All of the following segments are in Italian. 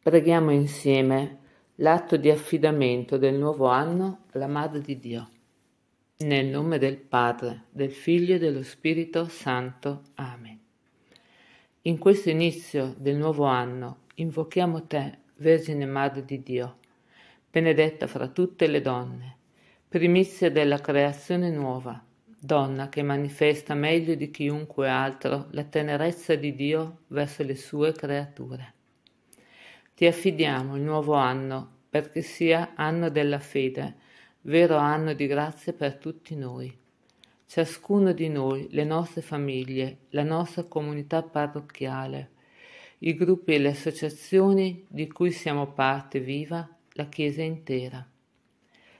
Preghiamo insieme l'atto di affidamento del nuovo anno alla Madre di Dio. Nel nome del Padre, del Figlio e dello Spirito Santo. Amen. In questo inizio del nuovo anno invochiamo te, Vergine Madre di Dio, benedetta fra tutte le donne, primizia della creazione nuova, donna che manifesta meglio di chiunque altro la tenerezza di Dio verso le sue creature. Ti affidiamo il nuovo anno, perché sia anno della fede, vero anno di grazia per tutti noi. Ciascuno di noi, le nostre famiglie, la nostra comunità parrocchiale, i gruppi e le associazioni di cui siamo parte viva, la Chiesa intera.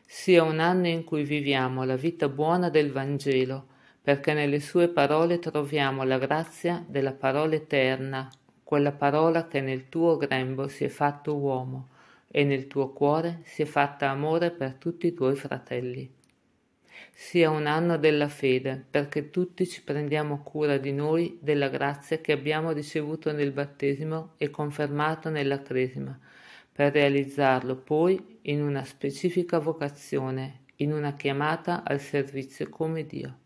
Sia un anno in cui viviamo la vita buona del Vangelo, perché nelle sue parole troviamo la grazia della parola eterna quella parola che nel tuo grembo si è fatto uomo e nel tuo cuore si è fatta amore per tutti i tuoi fratelli. Sia un anno della fede, perché tutti ci prendiamo cura di noi, della grazia che abbiamo ricevuto nel battesimo e confermato nella cresima, per realizzarlo poi in una specifica vocazione, in una chiamata al servizio come Dio.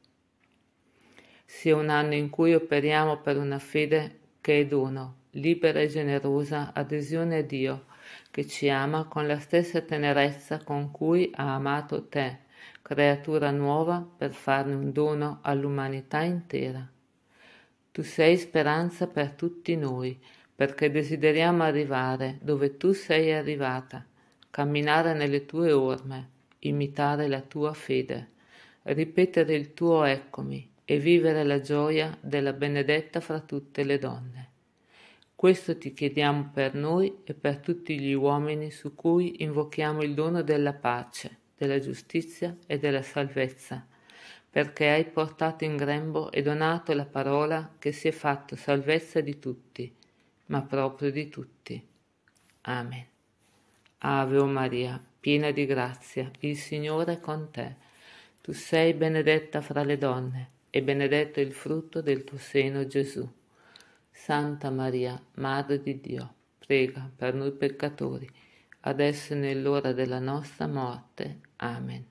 Sia un anno in cui operiamo per una fede che è dono, libera e generosa adesione a Dio, che ci ama con la stessa tenerezza con cui ha amato te, creatura nuova, per farne un dono all'umanità intera. Tu sei speranza per tutti noi, perché desideriamo arrivare dove tu sei arrivata, camminare nelle tue orme, imitare la tua fede, ripetere il tuo eccomi, e vivere la gioia della benedetta fra tutte le donne. Questo ti chiediamo per noi e per tutti gli uomini su cui invochiamo il dono della pace, della giustizia e della salvezza, perché hai portato in grembo e donato la parola che si è fatto salvezza di tutti, ma proprio di tutti. Amen. Ave o Maria, piena di grazia, il Signore è con te. Tu sei benedetta fra le donne e benedetto il frutto del tuo seno Gesù. Santa Maria, Madre di Dio, prega per noi peccatori, adesso e nell'ora della nostra morte. Amen.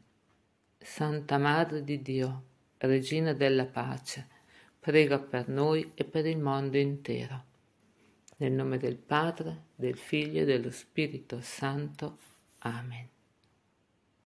Santa Madre di Dio, Regina della Pace, prega per noi e per il mondo intero. Nel nome del Padre, del Figlio e dello Spirito Santo. Amen.